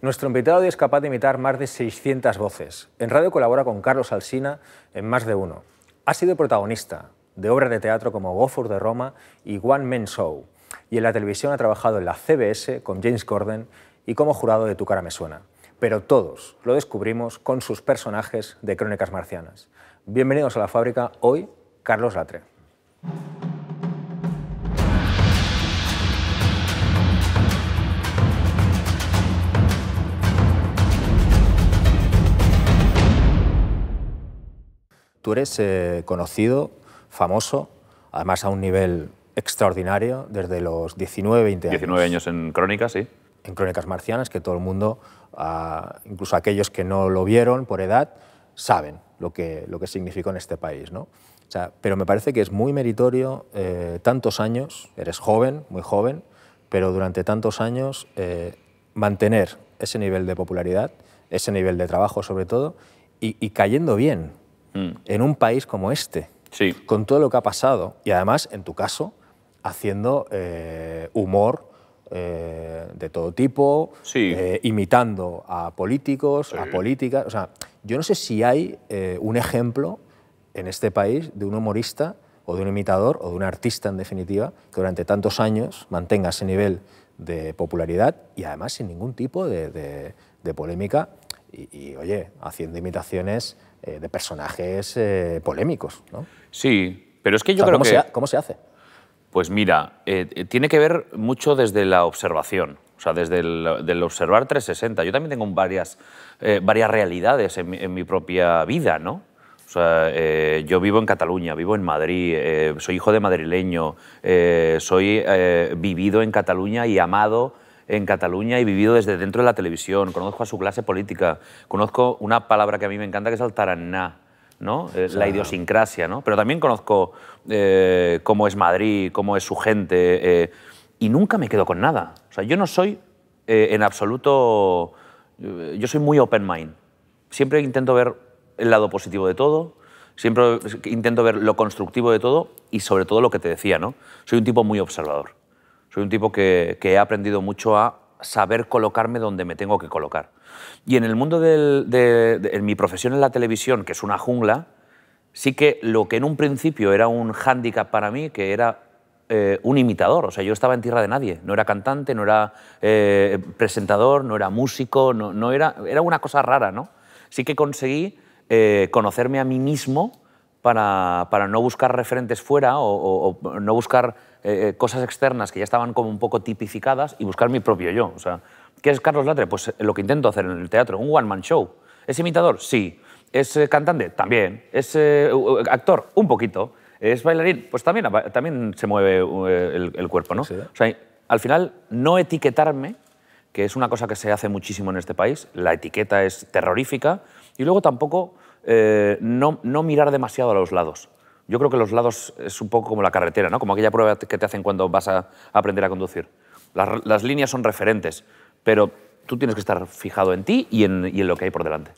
Nuestro invitado hoy es capaz de imitar más de 600 voces. En radio colabora con Carlos Alsina en más de uno. Ha sido protagonista de obras de teatro como Gofur de Roma y One Man Show. Y en la televisión ha trabajado en la CBS con James Corden y como jurado de Tu cara me suena. Pero todos lo descubrimos con sus personajes de Crónicas Marcianas. Bienvenidos a la fábrica, hoy Carlos Latre. tú eres eh, conocido, famoso, además a un nivel extraordinario desde los 19, 20 años. 19 años en Crónicas, sí. En Crónicas Marcianas, que todo el mundo, incluso aquellos que no lo vieron por edad, saben lo que, lo que significó en este país. ¿no? O sea, pero me parece que es muy meritorio eh, tantos años, eres joven, muy joven, pero durante tantos años eh, mantener ese nivel de popularidad, ese nivel de trabajo sobre todo, y, y cayendo bien, Mm. en un país como este, con todo lo que ha pasado, y además, en tu caso, haciendo eh, humor eh, de todo tipo, eh, imitando a políticos, a políticas. O sea, yo no sé si hay un ejemplo en este país de un humorista o de un imitador o de un artista, en definitiva, que durante tantos años mantenga ese nivel de popularidad y además sin ningún tipo de, polémica y, oye, haciendo imitaciones eh, de personajes eh, polémicos. ¿no? Sí, pero es que yo creo que... ¿Cómo se hace? Pues mira, eh, tiene que ver mucho desde la observación. O sea, desde el observar 360. Yo también tengo varias, varias realidades en mi, propia vida, ¿no? O sea, yo vivo en Cataluña, vivo en Madrid, soy hijo de madrileño, soy vivido en Cataluña y amado en Cataluña y vivido desde dentro de la televisión, conozco a su clase política, conozco una palabra que a mí me encanta que es el taraná. ¿no? Eh, la idiosincrasia, ¿no? Pero también conozco eh, cómo es Madrid, cómo es su gente, eh, y nunca me quedo con nada. O sea, yo no soy en absoluto... Yo soy muy open mind. Siempre intento ver el lado positivo de todo, siempre intento ver lo constructivo de todo y sobre todo lo que te decía, ¿no? Soy un tipo muy observador. Soy un tipo que, he aprendido mucho a saber colocarme donde me tengo que colocar. Y en el mundo de, mi profesión en la televisión, que es una jungla, sí que lo que en un principio era un hándicap para mí, que era eh, un imitador, o sea, yo estaba en tierra de nadie, no era cantante, no era eh, presentador, no era músico, no, era, era una cosa rara, ¿no? Sí que conseguí eh, conocerme a mí mismo para, no buscar referentes fuera o no buscar eh, eh, cosas externas que ya estaban como un poco tipificadas y buscar mi propio yo. O sea, ¿Qué es Carlos Latre? Pues eh, lo que intento hacer en el teatro, un one-man show. ¿Es imitador? Sí. ¿Es cantante? También. ¿Es actor? Un poquito. ¿Es bailarín? Pues también, también se mueve el, cuerpo, ¿no? O sea, al final, no etiquetarme, que es una cosa que se hace muchísimo en este país, la etiqueta es terrorífica, y luego tampoco no, no mirar demasiado a los lados. Yo creo que los lados es un poco como la carretera, ¿no? como aquella prueba que te hacen cuando vas a aprender a conducir. Las, líneas son referentes, pero tú tienes que estar fijado en ti y en, lo que hay por delante.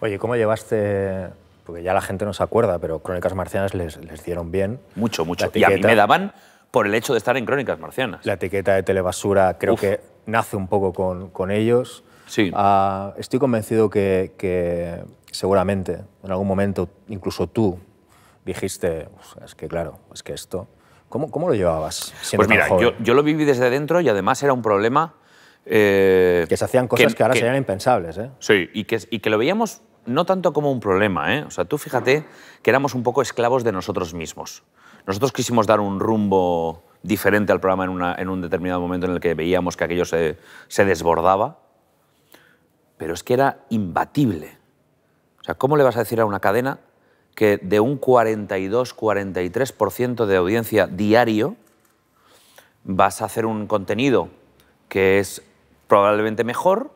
Oye, ¿cómo llevaste porque ya la gente no se acuerda, pero Crónicas Marcianas les, dieron bien. Mucho, mucho. y a mí me daban por el hecho de estar en Crónicas Marcianas. La etiqueta de Telebasura creo que nace un poco con, ellos. Sí. Ah, estoy convencido que, que, seguramente en algún momento incluso tú dijiste, es que claro, es que esto... ¿Cómo, cómo lo llevabas? Pues mira, yo, lo viví desde dentro y además era un problema... Eh, que se hacían cosas que, ahora serían impensables. ¿eh? Sí, y que, que lo veíamos no tanto como un problema. ¿eh? O sea, tú fíjate que éramos un poco esclavos de nosotros mismos. Nosotros quisimos dar un rumbo diferente al programa en, una, en un determinado momento en el que veíamos que aquello se, se desbordaba, pero es que era imbatible. O sea, ¿cómo le vas a decir a una cadena que de un 42-43% de audiencia diario vas a hacer un contenido que es probablemente mejor,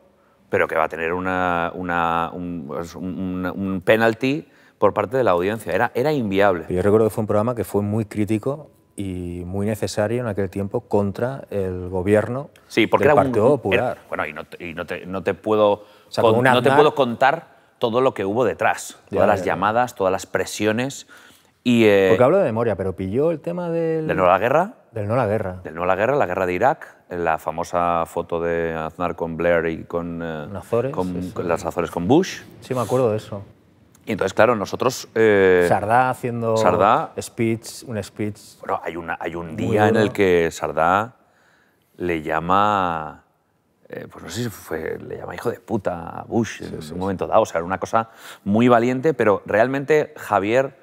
pero que va a tener una, un, pues, un, penalty por parte de la audiencia. Era, era inviable. Yo recuerdo que fue un programa que fue muy crítico y muy necesario en aquel tiempo contra el gobierno sí, porque del Partido Popular. bueno, y no, te, no te puedo, no te puedo contar todo lo que hubo detrás, todas las llamadas, todas las presiones. Y, eh, Porque hablo de memoria, pero pilló el tema del... ¿Del no a la guerra? Del no a la guerra. Del no a la guerra, la guerra de Irak, la famosa foto de Aznar con Blair y con, eh, Azores, con, las Azores con Bush. Sí, me acuerdo de eso. Y entonces, claro, nosotros... Eh, Sardá haciendo speech, un speech... Bueno, hay, una, hay un día en el que Sardá le llama eh, pues no sé si le llama hijo de puta a Bush en un momento dado. O sea, era una cosa muy valiente, pero realmente Javier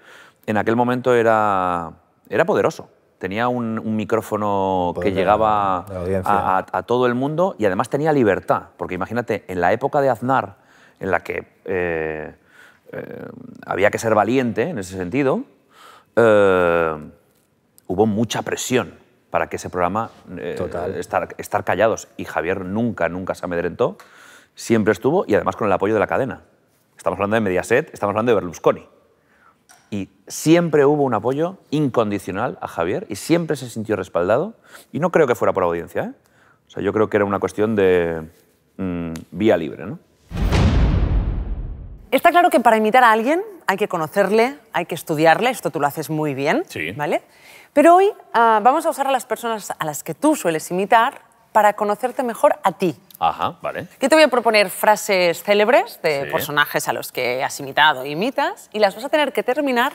en aquel momento era, era poderoso. Tenía un, micrófono que llegaba a, todo el mundo y además tenía libertad. Porque imagínate, en la época de Aznar, en la que eh, eh, había que ser valiente en ese sentido, hubo mucha presión para que ese programa eh, Total. Estar, estar callados. Y Javier nunca, nunca se amedrentó, siempre estuvo y además con el apoyo de la cadena. Estamos hablando de Mediaset, estamos hablando de Berlusconi. Y siempre hubo un apoyo incondicional a Javier y siempre se sintió respaldado. Y no creo que fuera por audiencia. ¿eh? O sea, yo creo que era una cuestión de mm, vía libre. ¿no? Está claro que para imitar a alguien hay que conocerle, hay que estudiarle. Esto tú lo haces muy bien. Sí. ¿Vale? Pero hoy ah, vamos a usar a las personas a las que tú sueles imitar para conocerte mejor a ti. Ajá, vale. Yo te voy a proponer frases célebres de personajes a los que has imitado e imitas y las vas a tener que terminar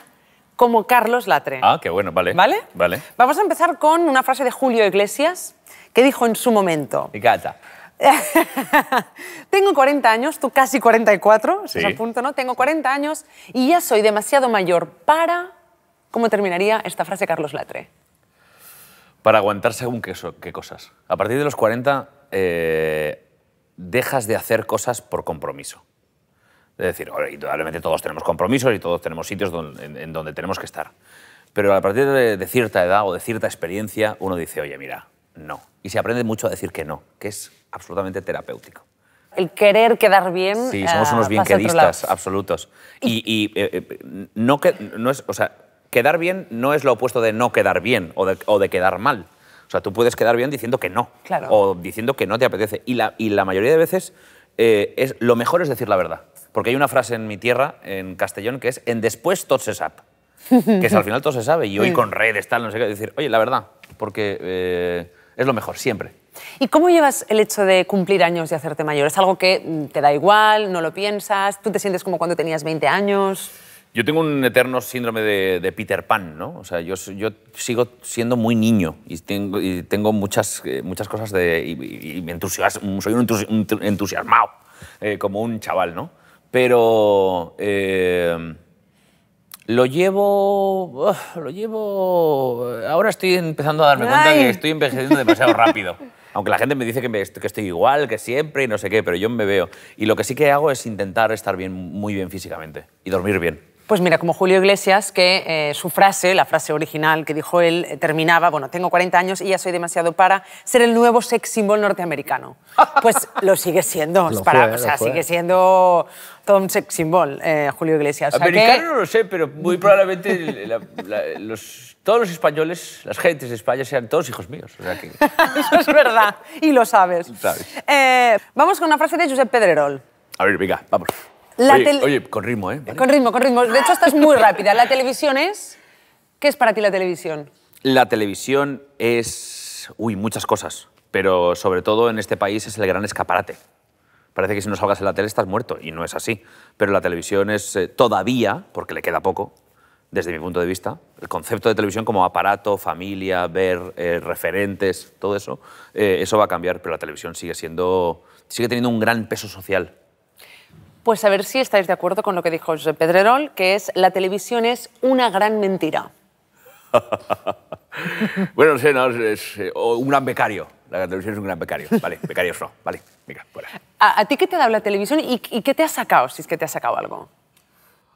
como Carlos Latre. Ah, qué bueno, vale. ¿Vale? Vale. Vamos a empezar con una frase de Julio Iglesias que dijo en su momento. Y gata. Tengo 40 años, tú casi 44, sí. es punto, ¿no? Tengo 40 años y ya soy demasiado mayor para ¿Cómo terminaría esta frase Carlos Latre? Para aguantar según qué, qué cosas. A partir de los 40 eh, dejas de hacer cosas por compromiso. Es decir, indudablemente todos tenemos compromisos y todos tenemos sitios en, donde tenemos que estar. Pero a partir de, cierta edad o de cierta experiencia, uno dice, oye, mira, no. Y se aprende mucho a decir que no, que es absolutamente terapéutico el querer quedar bien. Sí, somos eh, unos bienqueristas absolutos. Y, eh, no, que, no es, o sea, quedar bien no es lo opuesto de no quedar bien o de, quedar mal. O sea, tú puedes quedar bien diciendo que no. O diciendo que no te apetece. Y la, mayoría de veces eh, es, lo mejor es decir la verdad. Porque hay una frase en mi tierra, en castellón, que es en después todo se sabe. que es, al final todo se sabe. Y hoy mm. con redes, tal, no sé qué. Decir, oye, la verdad. Porque eh, es lo mejor, siempre. ¿Y cómo llevas el hecho de cumplir años y hacerte mayor? ¿Es algo que mm, te da igual, no lo piensas? ¿Tú te sientes como cuando tenías 20 años? Yo tengo un eterno síndrome de, Peter Pan, ¿no? O sea, yo, yo sigo siendo muy niño y tengo, y tengo muchas, eh, muchas cosas de... Y, me entusiasmo, soy un entusiasmado, eh, como un chaval, ¿no? Pero eh, lo llevo... lo llevo... Ahora estoy empezando a darme cuenta que estoy envejeciendo demasiado rápido. Aunque la gente me dice que, que, estoy igual, que siempre y no sé qué, pero yo me veo. Y lo que sí que hago es intentar estar bien, muy bien físicamente y dormir bien. Pues mira, como Julio Iglesias, que eh, su frase, la frase original que dijo él, eh, terminaba, bueno, tengo 40 años y ya soy demasiado para ser el nuevo sex symbol norteamericano. Pues lo sigue siendo, o sea, sigue siendo todo un sex symbol, eh, Julio Iglesias. Americano no lo sé, pero muy probablemente los, todos los españoles, las gentes de España, sean todos hijos míos. Eso es verdad, y lo sabes. vamos con una frase de Josep Pedrerol. A ver, venga, vamos. La oye, con ritmo, ¿eh? Con ritmo, con ritmo. De hecho, estás muy rápida. La televisión es... ¿Qué es para ti la televisión? La televisión es... Uy, muchas cosas. Pero sobre todo en este país es el gran escaparate. Parece que si no salgas en la tele estás muerto, y no es así. Pero la televisión es eh, todavía, porque le queda poco, desde mi punto de vista, el concepto de televisión como aparato, familia, ver eh, referentes, todo eso, eh, eso va a cambiar, pero la televisión sigue siendo, sigue teniendo un gran peso social pues a ver si estáis de acuerdo con lo que dijo José Pedrerol, que es la televisión es una gran mentira. bueno, no es, eh, o un gran becario. La televisión es un gran becario. Vale, becarios no. Vale, venga, fuera. ¿A, ti qué te ha dado la televisión y, qué te ha sacado, si es que te ha sacado algo?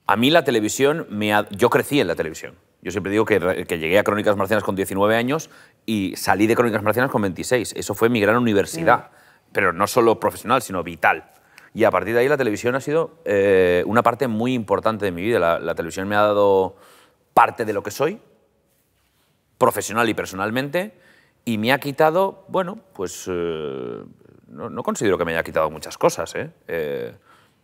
A mí la televisión, me yo crecí en la televisión. Yo siempre digo que, llegué a Crónicas Marcianas con 19 años y salí de Crónicas Marcianas con 26. Eso fue mi gran universidad, mm. pero no solo profesional, sino vital. Y a partir de ahí la televisión ha sido eh, una parte muy importante de mi vida. La, televisión me ha dado parte de lo que soy, profesional y personalmente, y me ha quitado, bueno, pues eh, no, considero que me haya quitado muchas cosas. ¿eh?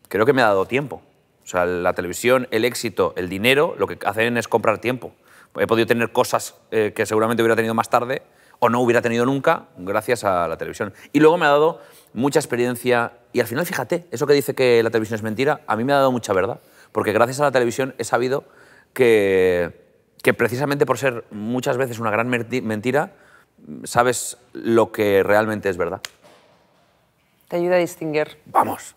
creo que me ha dado tiempo. O sea, la televisión, el éxito, el dinero, lo que hacen es comprar tiempo. He podido tener cosas que seguramente hubiera tenido más tarde o no hubiera tenido nunca gracias a la televisión. Y luego me ha dado mucha experiencia y al final, fíjate, eso que dice que la televisión es mentira, a mí me ha dado mucha verdad, porque gracias a la televisión he sabido que, que precisamente por ser muchas veces una gran mentira, sabes lo que realmente es verdad. Te ayuda a distinguir. Vamos,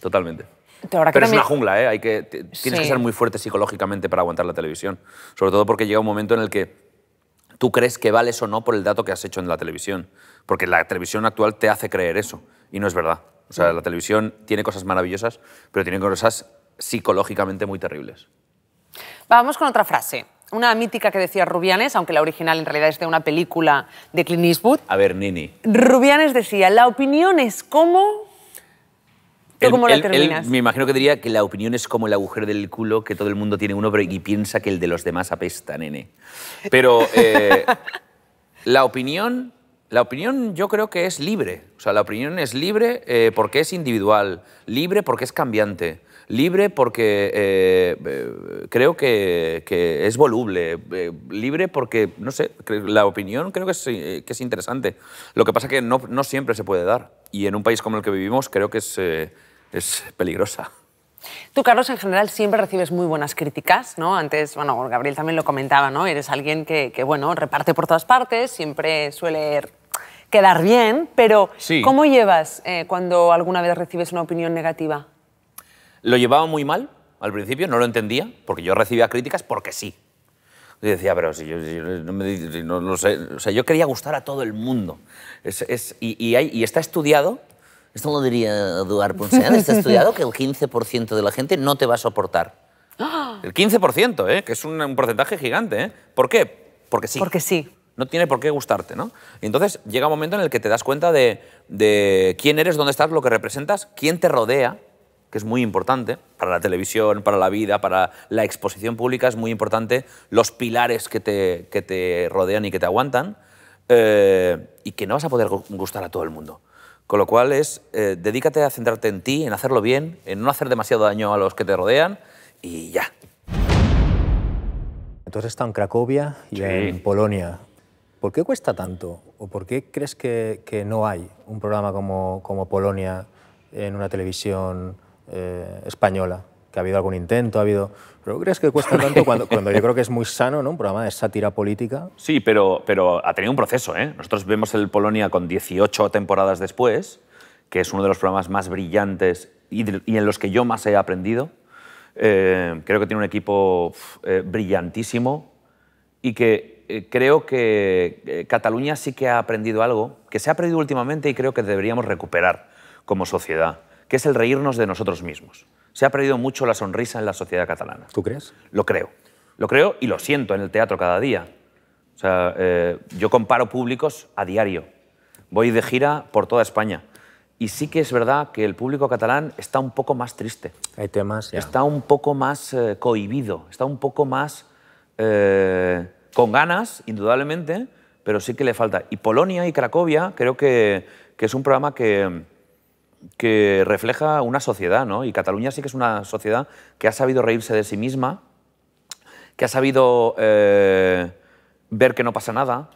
totalmente. Pero, es una jungla, ¿eh? Hay que, tienes que ser muy fuerte psicológicamente para aguantar la televisión, sobre todo porque llega un momento en el que tú crees que vales o no por el dato que has hecho en la televisión. Porque la televisión actual te hace creer eso. Y no es verdad. O sea, la televisión tiene cosas maravillosas, pero tiene cosas psicológicamente muy terribles. Vamos con otra frase. Una mítica que decía Rubianes, aunque la original en realidad es de una película de Clint Eastwood. A ver, Nini. Rubianes decía, la opinión es como... ¿Tú cómo la terminas? me imagino que diría que la opinión es como el agujero del culo, que todo el mundo tiene uno y piensa que el de los demás apesta, nene. Pero eh, la opinión... La opinión yo creo que es libre. O sea, la opinión es libre eh, porque es individual, libre porque es cambiante, libre porque eh, creo que, es voluble, libre porque, no sé, la opinión creo que es, que es interesante. Lo que pasa es que no, siempre se puede dar. Y en un país como el que vivimos creo que es es peligrosa. Tú, Carlos, en general siempre recibes muy buenas críticas, ¿no? Antes, bueno, Gabriel también lo comentaba, ¿no? Eres alguien que, bueno, reparte por todas partes, siempre suele quedar bien, pero ¿cómo llevas eh, cuando alguna vez recibes una opinión negativa? Lo llevaba muy mal al principio, no lo entendía, porque yo recibía críticas porque sí. Yo decía, pero si yo, no, me, o sea, yo quería gustar a todo el mundo. y, y está estudiado esto lo diría Eduard Se está estudiado que el 15% de la gente no te va a soportar. ¡Ah! El 15%, ¿eh? que es un, porcentaje gigante. ¿eh? ¿Por qué? Porque sí. Porque sí. No tiene por qué gustarte, ¿no? Y entonces llega un momento en el que te das cuenta de, quién eres, dónde estás, lo que representas, quién te rodea, que es muy importante para la televisión, para la vida, para la exposición pública, es muy importante los pilares que te, que te rodean y que te aguantan, eh, y que no vas a poder gustar a todo el mundo. Con lo cual es, eh, dedícate a centrarte en ti, en hacerlo bien, en no hacer demasiado daño a los que te rodean y ya. Entonces está en Cracovia y en Polonia. ¿Por qué cuesta tanto? ¿O por qué crees que, no hay un programa como, Polonia en una televisión eh, española? que ha habido algún intento, ha habido... ¿Pero crees que cuesta tanto cuando, yo creo que es muy sano ¿no? un programa de sátira política? Sí, pero, pero ha tenido un proceso. ¿eh? Nosotros vemos el Polonia con 18 temporadas después, que es uno de los programas más brillantes y, en los que yo más he aprendido. Eh, creo que tiene un equipo eh, brillantísimo y que eh, creo que Cataluña sí que ha aprendido algo que se ha aprendido últimamente y creo que deberíamos recuperar como sociedad, que es el reírnos de nosotros mismos. Se ha perdido mucho la sonrisa en la sociedad catalana. ¿Tú crees? Lo creo. Lo creo y lo siento en el teatro cada día. O sea, eh, yo comparo públicos a diario. Voy de gira por toda España. Y sí que es verdad que el público catalán está un poco más triste. Hay temas. Está un poco más eh, cohibido, está un poco más eh, con ganas, indudablemente, pero sí que le falta. Y Polonia y Cracovia creo que, que es un programa que, que refleja una sociedad, ¿no? Y Cataluña sí que es una sociedad que ha sabido reírse de sí misma, que ha sabido eh, ver que no pasa nada,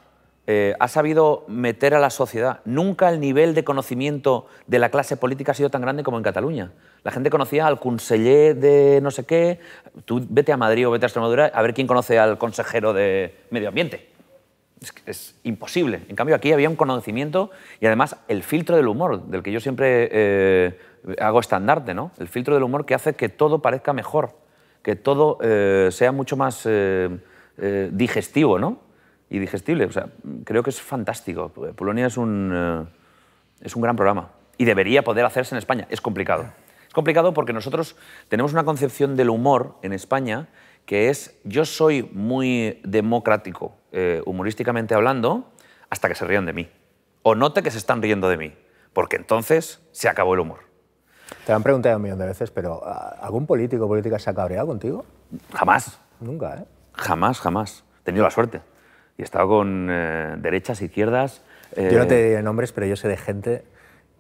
eh, ha sabido meter a la sociedad. Nunca el nivel de conocimiento de la clase política ha sido tan grande como en Cataluña. La gente conocía al conseller de no sé qué. Tú vete a Madrid o vete a Extremadura a ver quién conoce al consejero de medio ambiente es, imposible. En cambio, aquí había un conocimiento y además el filtro del humor, del que yo siempre eh, hago estandarte, ¿no? El filtro del humor que hace que todo parezca mejor, que todo eh, sea mucho más eh, digestivo, ¿no? Y digestible. O sea, creo que es fantástico. Polonia es un, es un gran programa y debería poder hacerse en España. Es complicado. Es complicado porque nosotros tenemos una concepción del humor en España que es yo soy muy democrático eh, humorísticamente hablando, hasta que se rían de mí. O note que se están riendo de mí, porque entonces se acabó el humor. Te han preguntado un millón de veces, pero ah, ¿algún político o política se ha cabreado contigo? Jamás. Nunca, ¿eh? Jamás, jamás. He tenido la suerte. Y he estado con eh, derechas, izquierdas. Yo no te eh, diré nombres, pero yo sé de gente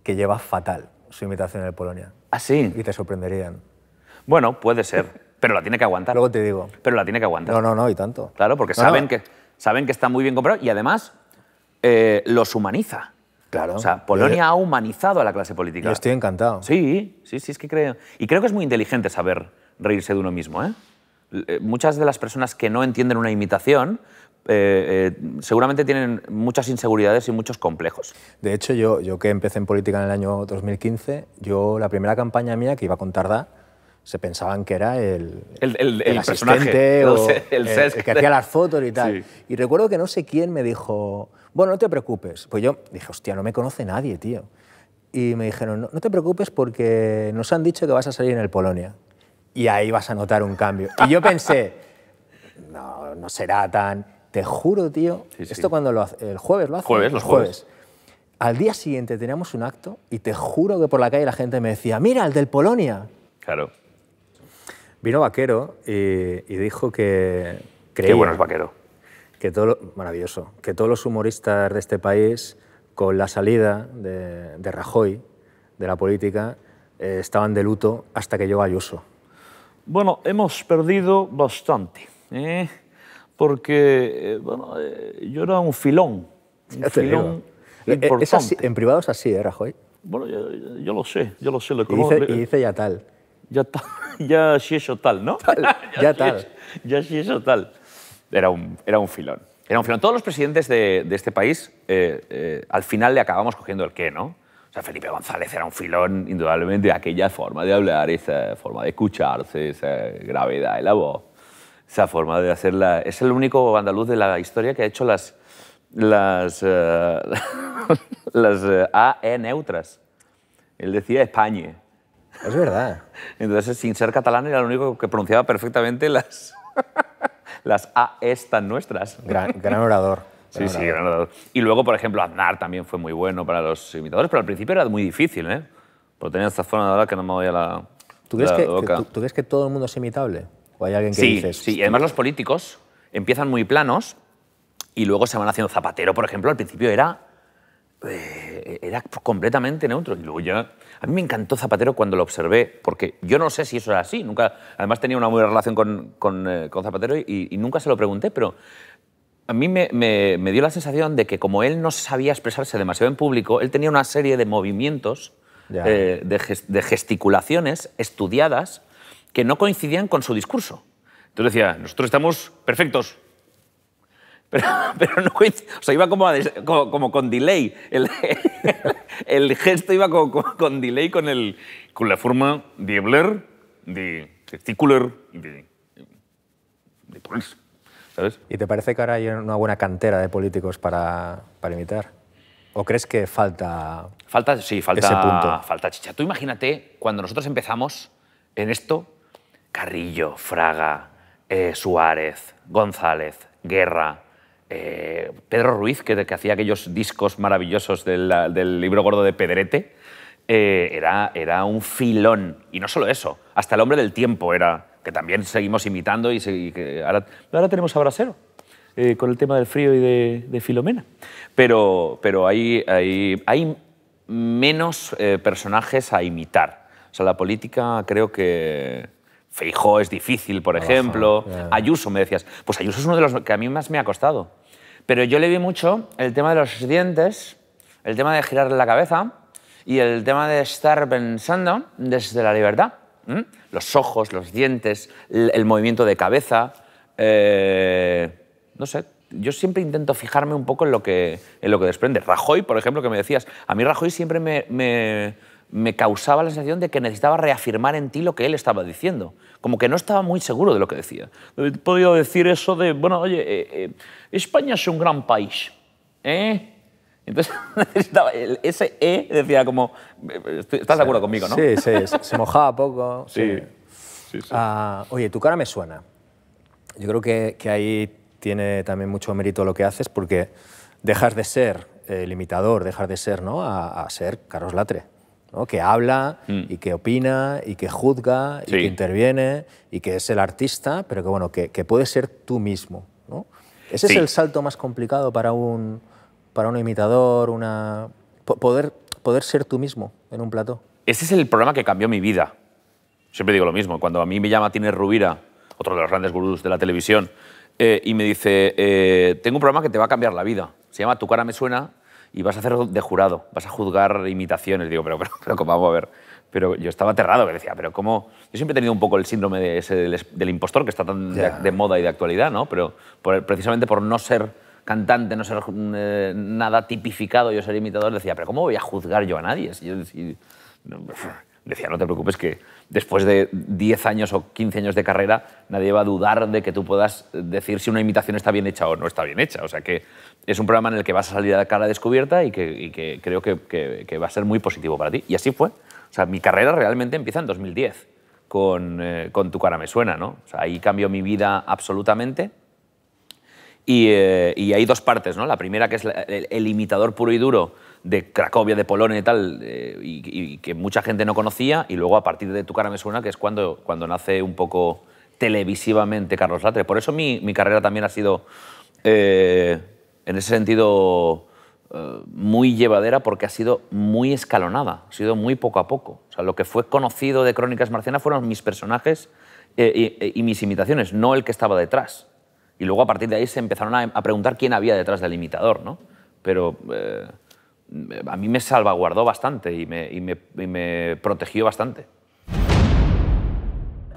que lleva fatal su imitación de Polonia. ¿Ah, sí? Y te sorprenderían. Bueno, puede ser. Pero la tiene que aguantar. Luego te digo. Pero la tiene que aguantar. No, no, no, y tanto. Claro, porque saben que saben que está muy bien comprado y además eh, los humaniza. Claro. O sea, Polonia ha humanizado a la clase política. Yo estoy encantado. Sí, sí, sí, es que creo. Y creo que es muy inteligente saber reírse de uno mismo. ¿eh? Eh, muchas de las personas que no entienden una imitación seguramente tienen muchas inseguridades y muchos complejos. De hecho, yo, yo que empecé en política en el año 2015, yo la primera campaña mía, que iba con tardar, se pensaban que era el, el, el, asistente el, que hacía las fotos y tal. Y recuerdo que no sé quién me dijo, bueno, no te preocupes. Pues yo dije, hostia, no me conoce nadie, tío. Y me dijeron, no, te preocupes porque nos han dicho que vas a salir en el Polonia. Y ahí vas a notar un cambio. Y yo pensé, no, no será tan... Te juro, tío, esto cuando lo hace, el jueves lo hace. Jueves, los jueves. jueves. Al día siguiente teníamos un acto y te juro que por la calle la gente me decía, mira, el del Polonia. Claro. Vino Vaquero eh, y, dijo que creía... Qué bueno es Vaquero. Que todo maravilloso. Que todos los humoristas de este país, con la salida de, Rajoy, de la política, eh, estaban de luto hasta que llegó Ayuso. Bueno, hemos perdido bastante, ¿eh? porque bueno, yo era un filón, un filón importante. en privado es así, ¿eh, Rajoy? Bueno, yo, lo sé, yo lo sé. Lo y, dice, y dice ya tal ya, tal, ya si eso tal, ¿no? ya, tal. Si, ya si eso tal. Era un, era un filón. Era un filón. Todos los presidentes de, de este país, eh, eh, al final le acabamos cogiendo el qué, ¿no? O sea, Felipe González era un filón, indudablemente, aquella forma de hablar, esa forma de escucharse, esa gravedad de la voz, esa forma de hacerla. Es el único andaluz de la historia que ha hecho las, las, eh, las a AE neutras. Él decía España. Es verdad. Entonces, sin ser catalán, era lo único que pronunciaba perfectamente las, las A estas nuestras. Gran, gran orador. Sí, sí, gran orador. Y luego, por ejemplo, Aznar también fue muy bueno para los imitadores, pero al principio era muy difícil, ¿eh? Porque tenía esta zona de hablar que no me voy a la. ¿Tú crees, que, ¿tú, crees que todo el mundo es imitable? ¿O hay alguien que sí, dices, Sí, y además los políticos empiezan muy planos y luego se van haciendo Zapatero, por ejemplo, al principio era eh, era completamente neutro. Y luego ya. A mí me encantó Zapatero cuando lo observé, porque yo no sé si eso era así. Nunca, además, tenía una buena relación con, eh, Zapatero y, nunca se lo pregunté, pero a mí me, dio la sensación de que, como él no sabía expresarse demasiado en público, él tenía una serie de movimientos, eh, de, de gesticulaciones estudiadas que no coincidían con su discurso. Entonces decía, nosotros estamos perfectos, pero, pero no O sea, iba como, con delay. El, gesto iba con, con, delay con, el, con la forma de hablar, de testicular, de, de ¿Sabes? ¿Y te parece que ahora hay una buena cantera de políticos para, para imitar? ¿O crees que falta, falta sí, falta, ese Falta chicha. Tú imagínate, cuando nosotros empezamos en esto, Carrillo, Fraga, eh, Suárez, González, Guerra, eh, Pedro Ruiz, que, hacía aquellos discos maravillosos del, libro gordo de Pedrete, eh, era, era un filón. Y no solo eso, hasta el hombre del tiempo era, que también seguimos imitando y, ahora, tenemos a Brasero. Eh, con el tema del frío y de, Filomena. Pero, pero hay, menos personajes a imitar. O sea, la política creo que... Feijó es difícil, por ejemplo. Ayuso, me decías. Pues Ayuso es uno de los que a mí más me ha costado. Pero yo le vi mucho el tema de los dientes, el tema de girar la cabeza y el tema de estar pensando desde la libertad. Los ojos, los dientes, el, movimiento de cabeza. Eh, no sé, yo siempre intento fijarme un poco en lo, que, en lo que desprende. Rajoy, por ejemplo, que me decías, a mí Rajoy siempre me, me me causaba la sensación de que necesitaba reafirmar en ti lo que él estaba diciendo. Como que no estaba muy seguro de lo que decía. He podido decir eso de, bueno, oye, eh, eh, España es un gran país. ¿Eh? Entonces necesitaba ese E, decía como, ¿estás de acuerdo conmigo, no? Sí, sí, se mojaba poco. Sí. sí. sí ah, oye, tu cara me suena. Yo creo que, ahí tiene también mucho mérito lo que haces porque dejas de ser el eh, imitador, dejas de ser, ¿no? A, a ser Carlos Latre que habla mm. y que opina y que juzga y que interviene y que es el artista, pero que, bueno, que, que puede ser tú mismo. Ese es el salto más complicado para un, para un imitador, una... poder, poder ser tú mismo en un plató. Ese es el programa que cambió mi vida. Siempre digo lo mismo. Cuando a mí me llama Tine Rubira, otro de los grandes gurús de la televisión, eh, y me dice, eh, tengo un programa que te va a cambiar la vida. Se llama Tu cara me suena y vas a hacer de jurado, vas a juzgar imitaciones. Digo, pero, pero, pero ¿cómo vamos a ver? Pero yo estaba aterrado, que decía, pero ¿cómo? Yo siempre he tenido un poco el síndrome de ese del, impostor que está tan de, moda y de actualidad, ¿no? Pero precisamente por no ser cantante, no ser mm, eh, nada tipificado, yo ser imitador, decía, pero ¿cómo voy a juzgar yo a nadie? decía, no te preocupes que después de 10 años o 15 años de carrera, nadie va a dudar de que tú puedas decir si una imitación está bien hecha o no está bien hecha. O sea que es un programa en el que vas a salir a la cara descubierta y que, creo que, va a ser muy positivo para ti. Y así fue. O sea, mi carrera realmente empieza en 2010 con, eh, con Tu cara me suena, ¿no? O sea, ahí cambió mi vida absolutamente. Eh, y, hay dos partes, ¿no? La primera que es el, imitador puro y duro de Cracovia, de Polonia y tal, eh, y, que mucha gente no conocía, y luego a partir de Tu cara me suena, que es cuando, cuando nace un poco televisivamente Carlos Latre. Por eso mi, carrera también ha sido, eh, en ese sentido, muy llevadera, porque ha sido muy escalonada, ha sido muy poco a poco. O sea, lo que fue conocido de Crónicas Marcianas fueron mis personajes e, y mis imitaciones, no el que estaba detrás. Y luego a partir de ahí se empezaron a, preguntar quién había detrás del imitador, ¿no? Pero eh, a mí me salvaguardó bastante y me, protegió bastante.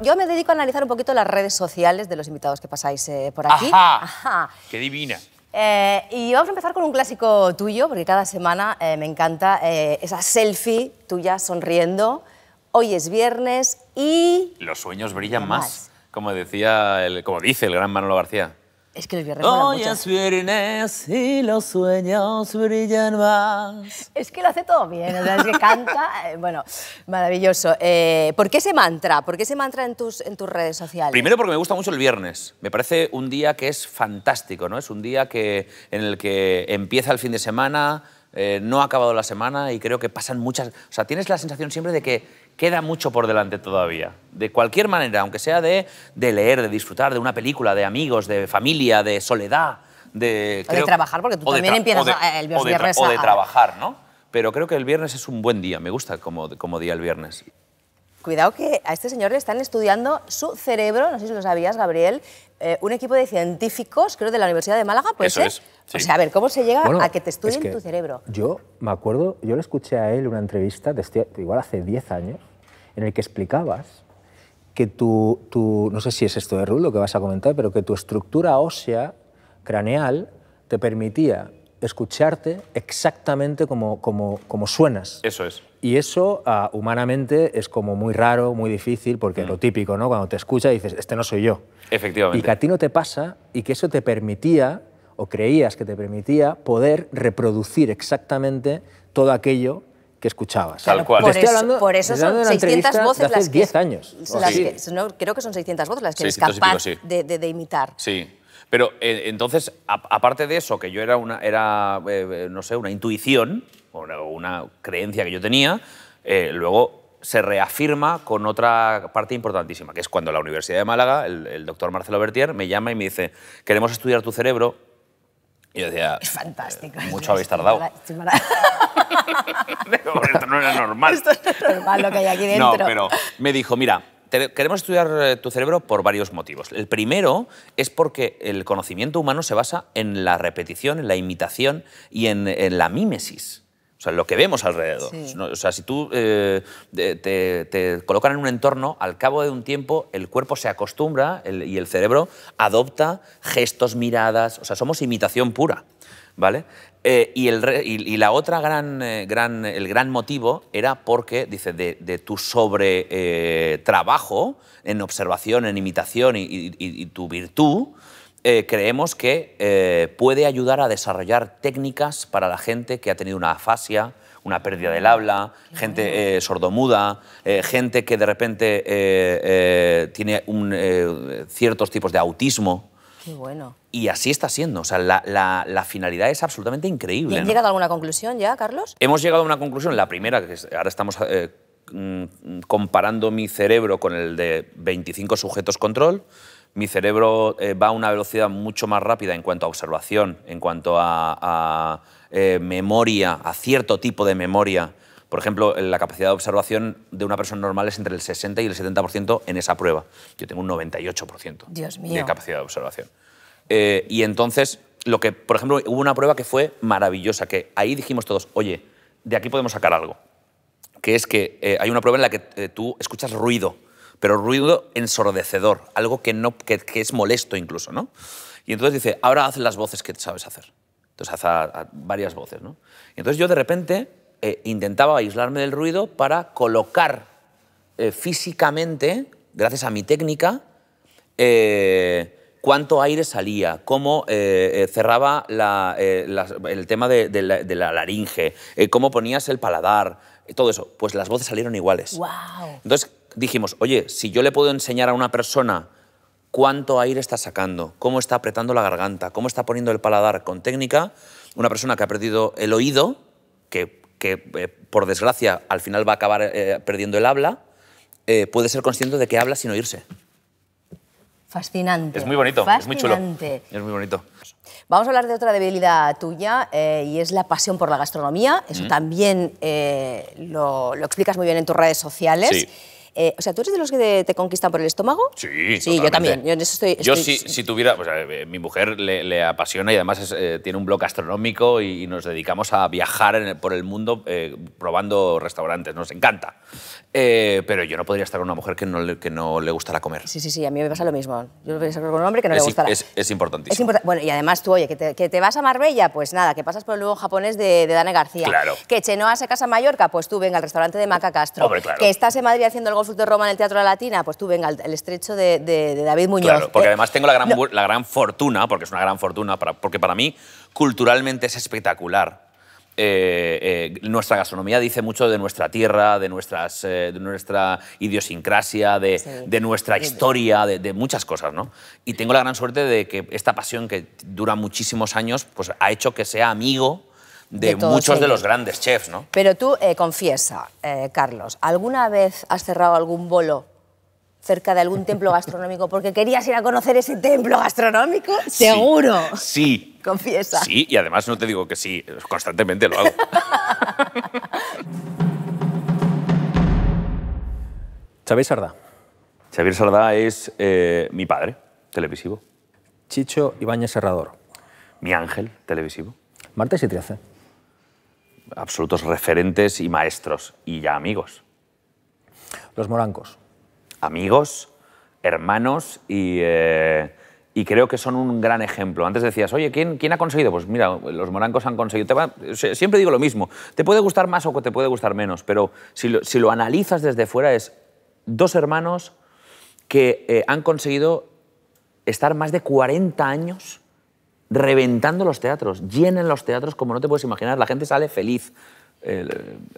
Yo me dedico a analizar un poquito las redes sociales de los invitados que pasáis eh, por aquí. Ajá, ¡Qué divina! Eh, y vamos a empezar con un clásico tuyo, porque cada semana me encanta esa selfie tuya sonriendo. Hoy es viernes y... Los sueños brillan más como decía, el, como dice el gran Manolo García. Es que el viernes es viernes y los sueños brillan más. Es que lo hace todo bien, es que canta, eh, bueno, maravilloso. Eh, ¿Por qué ese mantra? ¿Por qué ese mantra en tus, en tus redes sociales? Primero porque me gusta mucho el viernes. Me parece un día que es fantástico, ¿no? Es un día que, en el que empieza el fin de semana, eh, no ha acabado la semana y creo que pasan muchas... O sea, tienes la sensación siempre de que queda mucho por delante todavía. De cualquier manera, aunque sea de, leer, de disfrutar, de una película, de amigos, de familia, de soledad, de... O de trabajar, porque tú también empiezas eh, el viernes. O de, de trabajar, ¿no? Pero creo que el viernes es un buen día, me gusta como día el viernes. Cuidado que a este señor le están estudiando su cerebro, no sé si lo sabías, Gabriel, eh, un equipo de científicos, creo, de la Universidad de Málaga, pues Eso es. O sea, a ver, ¿cómo se llega a que te estudien tu cerebro? Yo me acuerdo, yo le escuché a él una entrevista, este, igual hace 10 años, en el que explicabas que tu, tu, no sé si es esto de lo que vas a comentar, pero que tu estructura ósea craneal te permitía escucharte exactamente como, como, como suenas. Eso es. Y eso ah, humanamente es como muy raro, muy difícil, porque es lo mm. típico, ¿no? Cuando te escuchas dices, este no soy yo. Efectivamente. Y que a ti no te pasa y que eso te permitía, o creías que te permitía, poder reproducir exactamente todo aquello que escuchabas. Tal cual. Por, eso, son 600 voces las que... 10 años. sí. creo que son 600 voces las que eres capaz de imitar. Sí. Pero eh, entonces, aparte de eso, que yo era una, era, eh, eh, no sé, una intuición o una, creencia que yo tenía, luego se reafirma con otra parte importantísima, que es cuando la Universidad de Málaga, el, doctor Marcelo Bertier, me llama y me dice, queremos estudiar tu cerebro. Y yo decía, es fantástico. Mucho habéis tardado. esto no era normal. es normal lo que hay aquí dentro. No, pero me dijo, mira, queremos estudiar eh, tu cerebro por varios motivos. El primero es porque el conocimiento humano se basa en la repetición, en la imitación y en, la mímesis. O sea, lo que vemos alrededor. O sea, si tú eh, te, colocan en un entorno, al cabo de un tiempo el cuerpo se acostumbra y el cerebro adopta gestos, miradas. O sea, somos imitación pura. ¿Vale? Eh, y, el, la otra gran, eh, gran, el gran motivo era porque, dice, de, tu sobre eh, trabajo en observación, en imitación y, tu virtud, creemos que puede ayudar a desarrollar técnicas para la gente que ha tenido una afasia, una pérdida del habla, gente sordomuda, gente que de repente tiene ciertos tipos de autismo. Qué bueno. Y así está siendo. O sea, la, la, finalidad es absolutamente increíble. llegado a alguna conclusión ya, Carlos? Hemos llegado a una conclusión. La primera, que ahora estamos eh, mm, comparando mi cerebro con el de 25 sujetos control. Mi cerebro eh, va a una velocidad mucho más rápida en cuanto a observación, en cuanto a, eh, memoria, a cierto tipo de memoria por ejemplo, la capacidad de observación de una persona normal es entre el 60 y el 70% en esa prueba. Yo tengo un 98% de capacidad de observación. Eh, y entonces, lo que, por ejemplo, hubo una prueba que fue maravillosa, que ahí dijimos todos, oye, de aquí podemos sacar algo. Que es que eh, hay una prueba en la que eh, tú escuchas ruido, pero ruido ensordecedor, algo que, no, es molesto incluso, ¿no? Y entonces dice, ahora haz las voces que sabes hacer. Entonces haz varias voces, ¿no? Y entonces yo de repente eh, intentaba aislarme del ruido para colocar eh, físicamente, gracias a mi técnica, eh, cuánto aire salía, cómo cerraba el tema de, la, laringe, cómo ponías el paladar, todo eso. Pues las voces salieron iguales. Entonces dijimos, oye, si yo le puedo enseñar a una persona cuánto aire está sacando, cómo está apretando la garganta, cómo está poniendo el paladar con técnica, una persona que ha perdido el oído, que que eh, por desgracia al final va a acabar eh, perdiendo el habla, eh, puede ser consciente de que habla sin oírse. Fascinante. Es muy bonito, es muy chulo. Es muy bonito. Vamos a hablar de otra debilidad tuya y es la pasión por la gastronomía. Eso mm. también lo, lo, explicas muy bien en tus redes sociales. Sí. Eh, o sea, ¿tú eres de los que te, conquistan por el estómago? Sí, Sí, yo también. Yo, Si, tuviera... Eh, mi mujer le, apasiona y además eh, tiene un blog gastronómico y, nos dedicamos a viajar por el mundo probando restaurantes. Nos encanta. pero yo no podría estar con una mujer que no, le, que no le gustara comer. Sí, sí, sí. A mí me pasa lo mismo. Yo no podría estar con un hombre que no le gustara. Es, es importantísimo. Es importante. bueno, y además tú, oye, que te, vas a Marbella, pues nada, que pasas por el nuevo japonés de, de Dane García. Claro. Que Chenoa se casa a Mallorca, pues tú venga al restaurante de Maca Castro. claro. Que estás en Madrid haciendo algo. Golfo de Roma en el Teatro la Latina, pues tú venga, el, estrecho de, David Muñoz. Claro, porque además tengo la gran, la gran fortuna, porque es una gran fortuna, para, porque para mí culturalmente es espectacular. Eh, eh, nuestra gastronomía dice mucho de nuestra tierra, de, nuestras, eh, de nuestra idiosincrasia, de, de nuestra historia, de, de, muchas cosas, ¿no? Y tengo la gran suerte de que esta pasión que dura muchísimos años, pues ha hecho que sea amigo de, muchos de los grandes chefs, ¿no? Pero tú eh, confiesa, eh, Carlos, ¿alguna vez has cerrado algún bolo cerca de algún templo gastronómico porque querías ir a conocer ese templo gastronómico? Seguro. Sí. Confiesa. Sí, y además no te digo que sí, constantemente lo hago. Xavier Sardá. Xavier Sardá es eh, mi padre, televisivo. Chicho Ibáñez Serrador. Mi ángel, televisivo. Martes y 13 absolutos referentes y maestros, y ya amigos. Los morancos. Amigos, hermanos y, eh, y creo que son un gran ejemplo. Antes decías, oye, ¿quién, ha conseguido? Pues mira, los morancos han conseguido. siempre digo lo mismo, te puede gustar más o te puede gustar menos, pero si lo, analizas desde fuera es dos hermanos que eh, han conseguido estar más de 40 años reventando los teatros, Llenen los teatros como no te puedes imaginar, la gente sale feliz. Eh,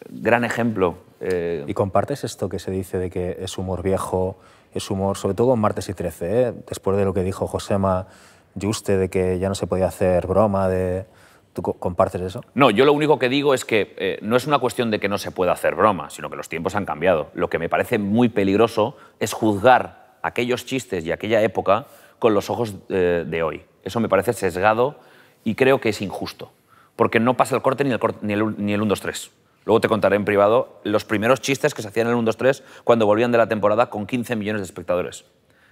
gran ejemplo. Eh. ¿Y compartes esto que se dice de que es humor viejo, es humor, sobre todo en martes y 13, eh? después de lo que dijo Josema Juste de que ya no se podía hacer broma, de... ¿Tú compartes eso? No, yo lo único que digo es que no es una cuestión de que no se pueda hacer broma, sino que los tiempos han cambiado. Lo que me parece muy peligroso es juzgar aquellos chistes y aquella época con los ojos de hoy. Eso me parece sesgado y creo que es injusto, porque no pasa el corte ni el, ni el, 1, 2, 3. Luego te contaré en privado los primeros chistes que se hacían en el 1, 2, 3 cuando volvían de la temporada con 15 millones de espectadores.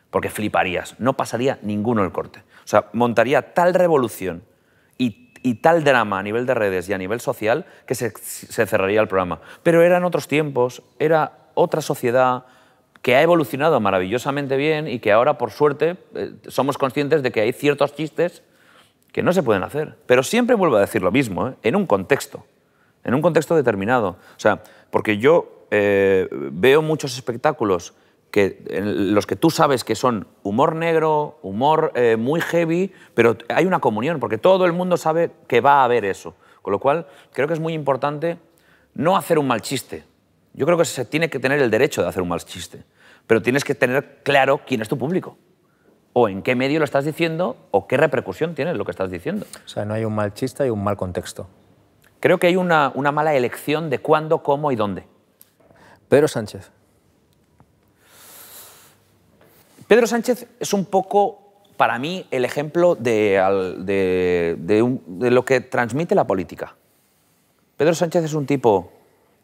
Porque fliparías, no pasaría ninguno el corte. O sea, montaría tal revolución y, tal drama a nivel de redes y a nivel social que se, se cerraría el programa. Pero eran otros tiempos, era otra sociedad, que ha evolucionado maravillosamente bien y que ahora, por suerte, eh, somos conscientes de que hay ciertos chistes que no se pueden hacer. Pero siempre vuelvo a decir lo mismo, ¿eh? en un contexto, en un contexto determinado. O sea, porque yo eh, veo muchos espectáculos que, en los que tú sabes que son humor negro, humor muy heavy, pero hay una comunión, porque todo el mundo sabe que va a haber eso. Con lo cual, creo que es muy importante no hacer un mal chiste, yo creo que se tiene que tener el derecho de hacer un mal chiste, pero tienes que tener claro quién es tu público o en qué medio lo estás diciendo o qué repercusión tiene lo que estás diciendo. O sea, no hay un mal chiste, y un mal contexto. Creo que hay una, mala elección de cuándo, cómo y dónde. Pedro Sánchez. Pedro Sánchez es un poco, para mí, el ejemplo de, de, de lo que transmite la política. Pedro Sánchez es un tipo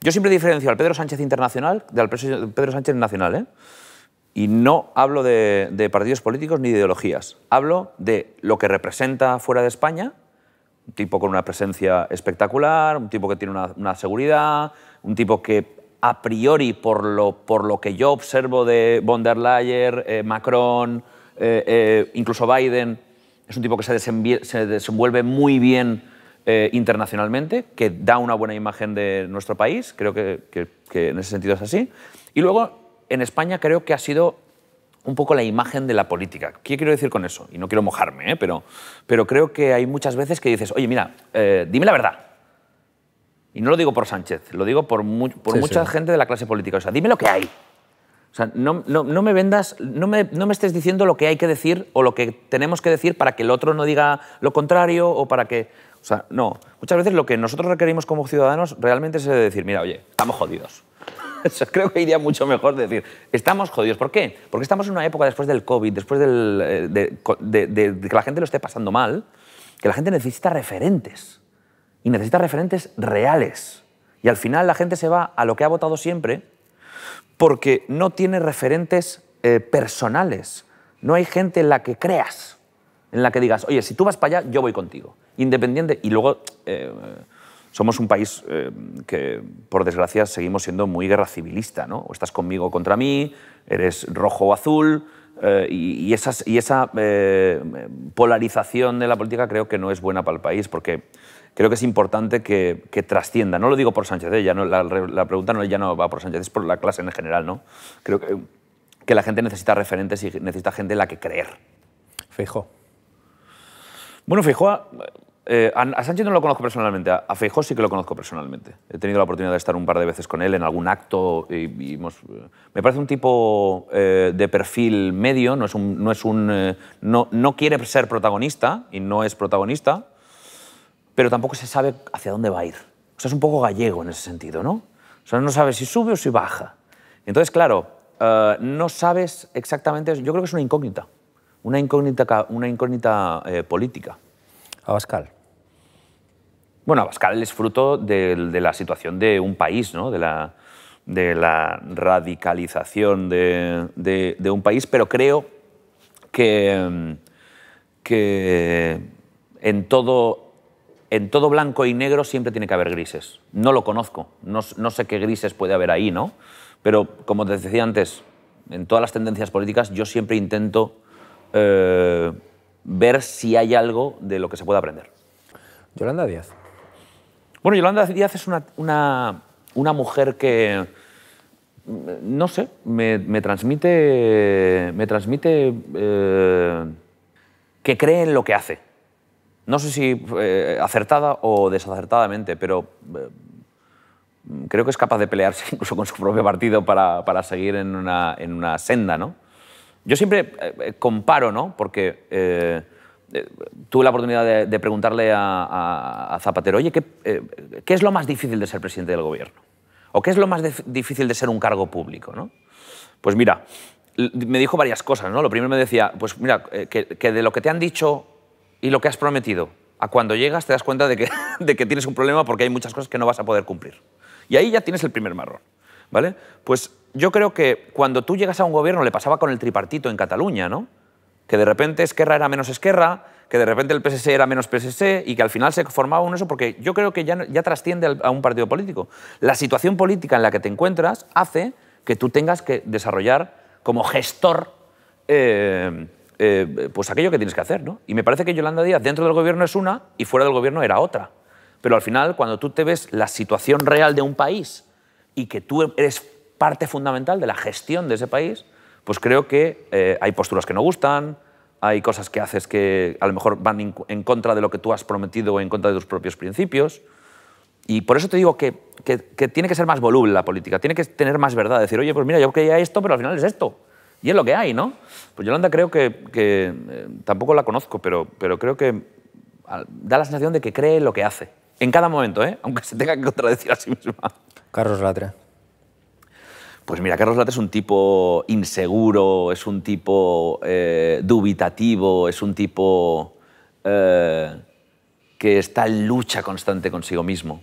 yo siempre diferencio al Pedro Sánchez internacional del Pedro Sánchez nacional. ¿eh? Y no hablo de, partidos políticos ni de ideologías. Hablo de lo que representa fuera de España, un tipo con una presencia espectacular, un tipo que tiene una, seguridad, un tipo que a priori, por lo, por lo que yo observo de von der Leyen, eh, Macron, eh, eh, incluso Biden, es un tipo que se desenvuelve muy bien eh, internacionalmente, que da una buena imagen de nuestro país, creo que, en ese sentido es así. Y luego, en España creo que ha sido un poco la imagen de la política. ¿Qué quiero decir con eso? Y no quiero mojarme, ¿eh? pero, pero creo que hay muchas veces que dices, oye, mira, eh, dime la verdad. Y no lo digo por Sánchez, lo digo por, por mucha gente de la clase política. O sea, dime lo que hay. O sea, no, me vendas, no me, no me, estés diciendo lo que hay que decir o lo que tenemos que decir para que el otro no diga lo contrario o para que... O sea, no. Muchas veces lo que nosotros requerimos como ciudadanos realmente es decir, mira, oye, estamos jodidos. creo que iría mucho mejor decir, estamos jodidos. ¿Por qué? Porque estamos en una época después del COVID, después eh, de, que la gente lo esté pasando mal, que la gente necesita referentes. Y necesita referentes reales. Y al final la gente se va a lo que ha votado siempre porque no tiene referentes eh, personales. No hay gente en la que creas en la que digas, oye, si tú vas para allá, yo voy contigo. Independiente. Y luego, eh, somos un país eh, que, por desgracia, seguimos siendo muy guerra civilista, ¿no? O estás conmigo contra mí, eres rojo o azul. Eh, y, esa polarización de la política creo que no es buena para el país, porque creo que es importante que, trascienda. No lo digo por Sánchez, ya no, la, pregunta no, ya no va por Sánchez, es por la clase en general, ¿no? Creo que, que la gente necesita referentes y necesita gente en la que creer. Fijo. Bueno, Feijóa, eh, a Sánchez no lo conozco personalmente, a Feijóa sí que lo conozco personalmente. He tenido la oportunidad de estar un par de veces con él en algún acto y, eh, me parece un tipo eh, de perfil medio, no es un, no es un no, no quiere ser protagonista y no es protagonista, pero tampoco se sabe hacia dónde va a ir. O sea, es un poco gallego en ese sentido, ¿no? O sea, no sabes si sube o si baja. Entonces, claro, no sabes exactamente, yo creo que es una incógnita una incógnita, una incógnita eh, política. Abascal. Bueno, Abascal es fruto de, la situación de un país, ¿no? de, la, de la radicalización de, un país, pero creo que, en, todo, en todo blanco y negro siempre tiene que haber grises. No lo conozco, no, no sé qué grises puede haber ahí, ¿no? Pero como te decía antes, en todas las tendencias políticas yo siempre intento eh, ver si hay algo de lo que se puede aprender. Yolanda Díaz. Bueno, Yolanda Díaz es una, mujer que, no sé, me, transmite, me transmite eh, que cree en lo que hace. No sé si eh, acertada o desacertadamente, pero creo que es capaz de pelearse incluso con su propio partido para, seguir en una, en una senda, ¿no? Yo siempre eh, eh, comparo, ¿no? Porque eh, tuve la oportunidad de, preguntarle a, Zapatero, oye, ¿qué, es lo más difícil de ser presidente del gobierno? ¿O qué es lo más difícil de ser un cargo público? ¿no? Pues mira, me dijo varias cosas, ¿no? Lo primero me decía, pues mira, que, de lo que te han dicho y lo que has prometido, a cuando llegas te das cuenta de que, de que tienes un problema porque hay muchas cosas que no vas a poder cumplir. Y ahí ya tienes el primer marrón, ¿vale? Pues yo creo que cuando tú llegas a un gobierno le pasaba con el tripartito en Cataluña, ¿no? Que de repente Esquerra era menos Esquerra, que de repente el PSC era menos PSC y que al final se formaba uno eso, porque yo creo que ya, ya trasciende a un partido político. La situación política en la que te encuentras hace que tú tengas que desarrollar como gestor eh, eh, pues aquello que tienes que hacer. ¿no? Y me parece que Yolanda Díaz dentro del gobierno es una y fuera del gobierno era otra. Pero al final, cuando tú te ves la situación real de un país y que tú eres parte fundamental de la gestión de ese país, pues creo que eh, hay posturas que no gustan, hay cosas que haces que a lo mejor van en contra de lo que tú has prometido o en contra de tus propios principios. Y por eso te digo que, tiene que ser más voluble la política, tiene que tener más verdad, decir, oye, pues mira, yo creía esto, pero al final es esto. Y es lo que hay, ¿no? Pues Yolanda creo que, eh, tampoco la conozco, pero, pero creo que da la sensación de que cree lo que hace. En cada momento, ¿eh? aunque se tenga que contradecir a sí misma. Carlos Latre. Pues mira, Carlos Latre es un tipo inseguro, es un tipo eh, dubitativo, es un tipo eh, que está en lucha constante consigo mismo.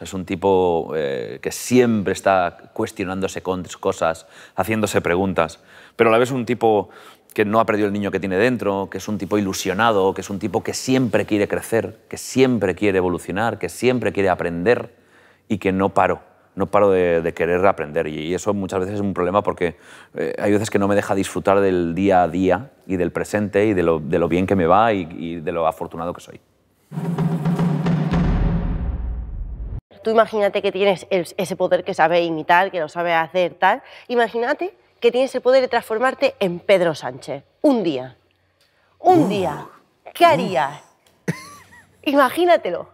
es un tipo eh, que siempre está cuestionándose cosas, haciéndose preguntas. Pero a la vez es un tipo que no ha perdido el niño que tiene dentro, que es un tipo ilusionado, que es un tipo que siempre quiere crecer, que siempre quiere evolucionar, que siempre quiere aprender y que no paró no paro de, querer aprender y eso muchas veces es un problema porque eh, hay veces que no me deja disfrutar del día a día y del presente y de lo, bien que me va y, de lo afortunado que soy. Tú imagínate que tienes ese poder que sabe imitar, que lo sabe hacer tal. Imagínate que tienes el poder de transformarte en Pedro Sánchez. Un día. Un uh. día. ¿Qué harías? Imagínatelo.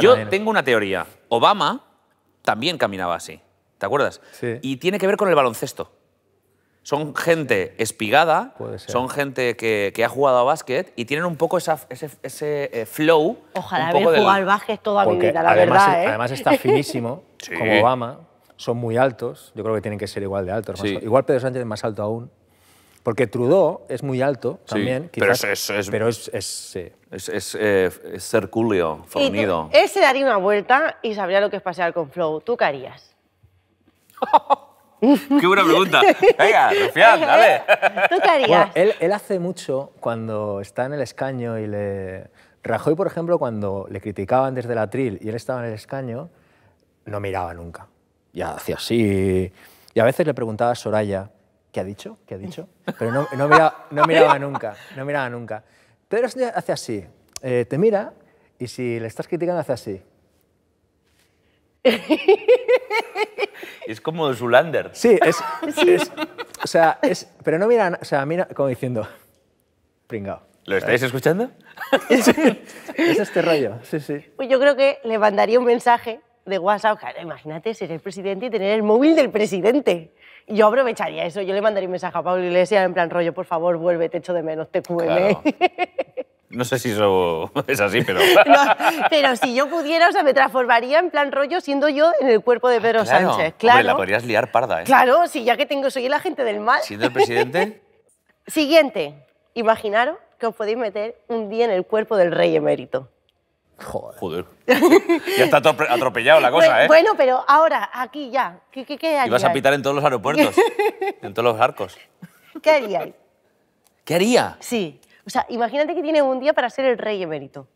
Yo tengo una teoría. Obama también caminaba así, ¿te acuerdas? Y tiene que ver con el baloncesto. Son gente espigada, son gente que, ha jugado a básquet y tienen un poco ese, eh, flow. Ojalá haber jugado al básquet toda mi vida, la verdad. ¿eh? Además está finísimo, como Obama. Son muy altos. Yo creo que tienen que ser igual de altos. Igual Pedro Sánchez es más alto aún. Porque Trudeau es muy alto también, quizás, pero es, es, pero es, es eh, fornido. Él se daría una vuelta y sabría lo que es pasear con Flow. ¿Tú qué harías? ¡Qué buena pregunta! Venga, Rufián, dale. ¿Tú qué harías? él, hace mucho cuando está en el escaño y le... Rajoy, por ejemplo, cuando le criticaban desde la tril y él estaba en el escaño, no miraba nunca. Ya hacía así. Y a veces le preguntaba a Soraya, ¿Qué ha dicho? ¿Qué ha dicho? Pero no, miraba, no miraba, nunca, no miraba nunca. Pedro Sánchez hace así, eh, te mira y si le estás criticando hace así. Es como Zulander. Sí, es, o sea, es, pero no mira, o sea, mira como diciendo, pringao. ¿Lo estáis escuchando? es este rollo, sí, sí. Pues yo creo que le mandaría un mensaje de WhatsApp. Imagínate ser el presidente y tener el móvil del presidente. Yo aprovecharía eso, yo le mandaría un mensaje a Pablo Iglesias en plan rollo, por favor, vuelve, te echo de menos, te claro. No sé si eso es así, pero... pero si yo pudiera, o sea, me transformaría en plan rollo siendo yo en el cuerpo de ah, Pedro Sánchez. Claro, Hombre, la podrías liar parda, ¿eh? Claro, sí, ya que tengo, soy la gente del mal. Siendo el presidente... Siguiente. Imaginaros que os podéis meter un día en el cuerpo del rey emérito. Joder. ya está atropellado la cosa, ¿eh? Bueno, pero ahora, aquí ya. ¿Qué, qué, qué harías? Ibas a pitar en todos los aeropuertos, en todos los arcos. ¿Qué harías? ¿Qué haría? Sí. O sea, imagínate que tiene un día para ser el rey emérito.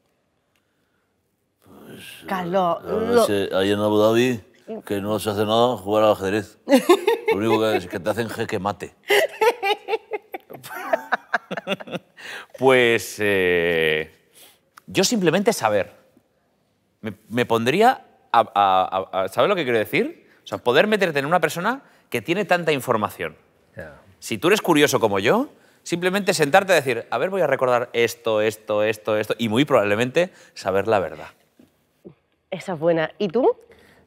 Pues, eh, Carlos. Lo... Ahí en Abu Dhabi, que no se hace nada, jugar al ajedrez. Lo único que, es que te hacen jeque mate. pues. Eh... Yo simplemente saber. Me, pondría a, ¿Sabes lo que quiero decir? O sea, poder meterte en una persona que tiene tanta información. Si tú eres curioso como yo, simplemente sentarte a decir, a ver, voy a recordar esto, esto, esto, esto, y muy probablemente saber la verdad. Esa es buena. ¿Y tú?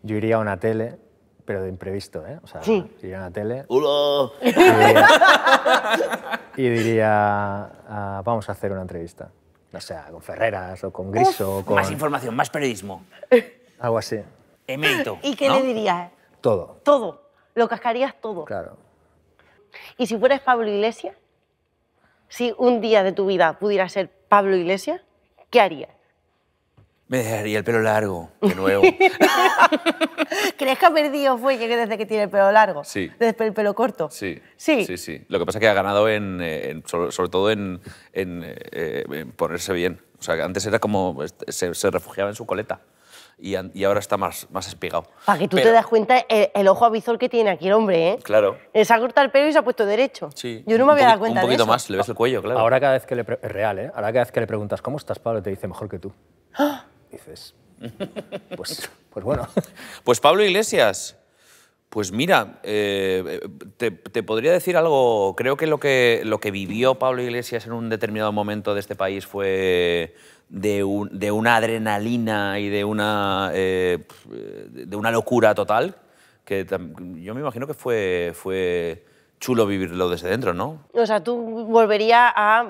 Yo iría a una tele, pero de imprevisto, ¿eh? O sea, sí. iría a una tele. Hola. Y diría, ah, vamos a hacer una entrevista no sea, con Ferreras o con Griso. con... Más información, más periodismo. Algo así. Emérito. ¿Y qué le dirías? Todo. Todo. Lo cascarías todo. Claro. ¿Y si fueras Pablo Iglesias? Si un día de tu vida pudieras ser Pablo Iglesias, ¿qué harías? me dejaría el pelo largo, de nuevo. ¿Crees que ha perdido fue que desde que tiene el pelo largo? Sí. Desde el pelo corto. Sí. Sí. Sí, Lo que pasa es que ha ganado en, eh, sobre, todo eh, en, ponerse bien. O sea, antes era como este, se, refugiaba en su coleta. Y, ahora está más, más espigado. Para que tú te das cuenta el, ojo avizor que tiene aquí el hombre, ¿eh? Claro. Se ha cortado el pelo y se ha puesto derecho. Sí. Yo no me había dado cuenta de eso. Un poquito más, le ves el cuello, claro. Ahora cada vez que le... Es real, ¿eh? Ahora cada vez que le preguntas, ¿cómo estás, Pablo? Te dice, mejor que tú. ¡Ah! Dices, pues, pues bueno. Pues Pablo Iglesias. Pues mira, eh, te, podría decir algo. Creo que lo, que lo que vivió Pablo Iglesias en un determinado momento de este país fue de, una adrenalina y de una, eh, de una locura total. Que yo me imagino que fue, fue chulo vivirlo desde dentro, ¿no? O sea, tú volverías a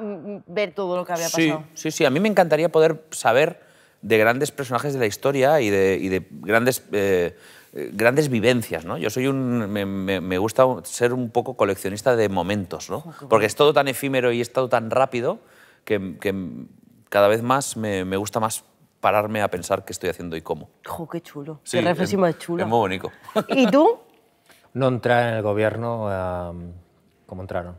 ver todo lo que había pasado. Sí, sí, sí. A mí me encantaría poder saber de grandes personajes de la historia y de, grandes, eh, grandes vivencias. ¿no? Yo soy un, me, gusta ser un poco coleccionista de momentos, ¿no? porque es todo tan efímero y es todo tan rápido que, cada vez más me, gusta más pararme a pensar qué estoy haciendo y cómo. ¡Jo, qué chulo! ¡Qué Es muy bonito. ¿Y tú? No entrar en el gobierno como entraron.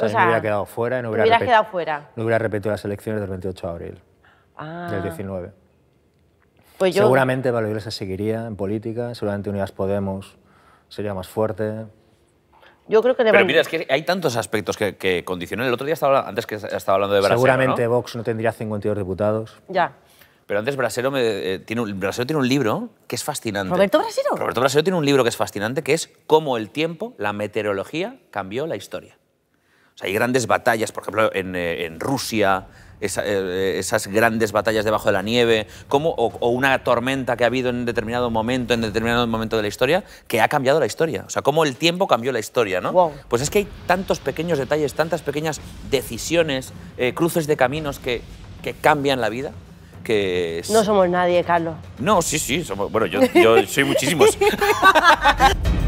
O sea, hubiera quedado fuera no hubiera, quedado fuera. No hubiera repetido las elecciones del 28 de abril del 19. Ah. Pues yo... Seguramente valor Iglesias seguiría en política, seguramente Unidas Podemos sería más fuerte. Yo creo que Pero mira, es que hay tantos aspectos que, condicionan. El otro día estaba, antes que estaba hablando de Brasero, Seguramente Vox no tendría 52 diputados. Ya. Pero antes Brasero, me, eh, tiene, un, tiene un libro que es fascinante. ¿Roberto Brasero? Roberto Brasero tiene un libro que es fascinante, que es Cómo el tiempo, la meteorología, cambió la historia. O sea, hay grandes batallas, por ejemplo, en, eh, en Rusia, eh, eh, esas grandes batallas debajo de la nieve, como, o, una tormenta que ha habido en determinado momento, en determinado momento de la historia, que ha cambiado la historia. O sea, cómo el tiempo cambió la historia, ¿no? Pues es que hay tantos pequeños detalles, tantas pequeñas decisiones, eh, cruces de caminos que, que cambian la vida. Que No somos nadie, Carlos. No, sí, sí, somos, bueno, yo, yo soy muchísimos.